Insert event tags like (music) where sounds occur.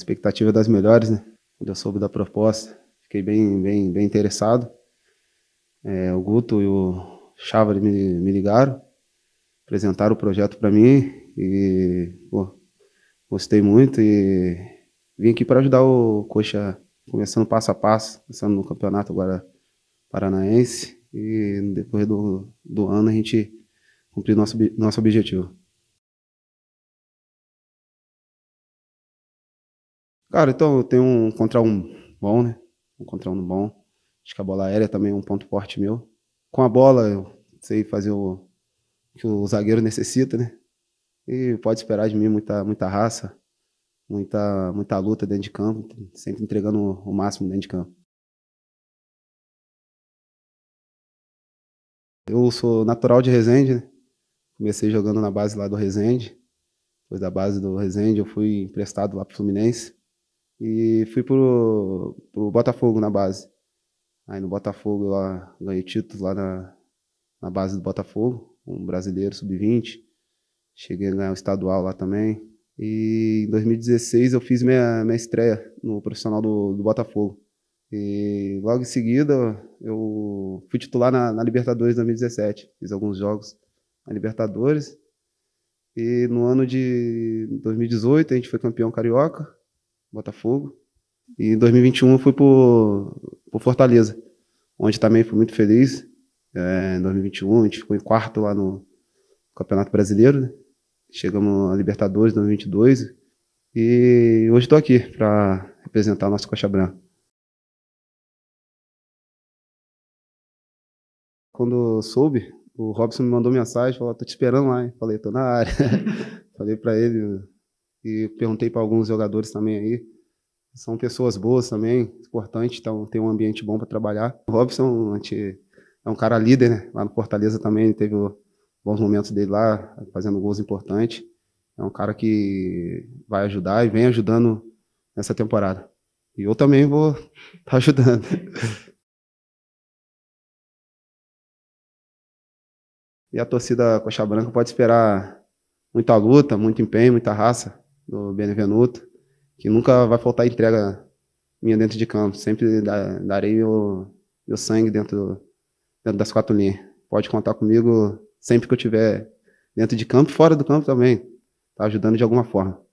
expectativa é das melhores, né? Quando eu soube da proposta, fiquei bem, bem, bem interessado. É, o Guto e o Chávari me, me ligaram, apresentaram o projeto para mim e pô, gostei muito e vim aqui para ajudar o Coxa começando passo a passo, começando no campeonato agora paranaense e depois do, do ano a gente cumprir nosso, nosso objetivo. Cara, então eu tenho um contra um bom, né? Um contra um bom. Acho que a bola aérea também é um ponto forte meu. Com a bola, eu sei fazer o que o zagueiro necessita, né? E pode esperar de mim muita, muita raça, muita, muita luta dentro de campo, sempre entregando o máximo dentro de campo. Eu sou natural de Resende, né? Comecei jogando na base lá do Resende. Depois da base do Resende, eu fui emprestado lá para o Fluminense e fui pro, pro Botafogo na base. Aí no Botafogo lá ganhei títulos lá na, na base do Botafogo, um brasileiro sub-20. Cheguei a ganhar o estadual lá também. E em 2016 eu fiz minha, minha estreia no profissional do, do Botafogo. E logo em seguida eu fui titular na, na Libertadores 2017. Fiz alguns jogos na Libertadores. E no ano de 2018 a gente foi campeão carioca Botafogo. E em 2021 eu fui por, por Fortaleza, onde também fui muito feliz. É, em 2021 a gente ficou em quarto lá no Campeonato Brasileiro, né? Chegamos a Libertadores em 2022 e hoje estou aqui para representar o nosso Coxa Branca. Quando soube, o Robson me mandou mensagem, falou, tô te esperando lá, hein? Falei, tô na área. (laughs) falei para ele, e perguntei para alguns jogadores também aí. São pessoas boas também, importante então, ter um ambiente bom para trabalhar. O Robson é um cara líder, né? Lá no Fortaleza também teve bons momentos dele lá, fazendo gols importantes. É um cara que vai ajudar e vem ajudando nessa temporada. E eu também vou estar (laughs) tá ajudando. e a torcida Coxa Branca pode esperar muita luta, muito empenho, muita raça do Benevenuto, que nunca vai faltar entrega minha dentro de campo. Sempre darei o, meu sangue dentro, dentro das quatro linhas. Pode contar comigo sempre que eu tiver dentro de campo, fora do campo também. Tá ajudando de alguma forma.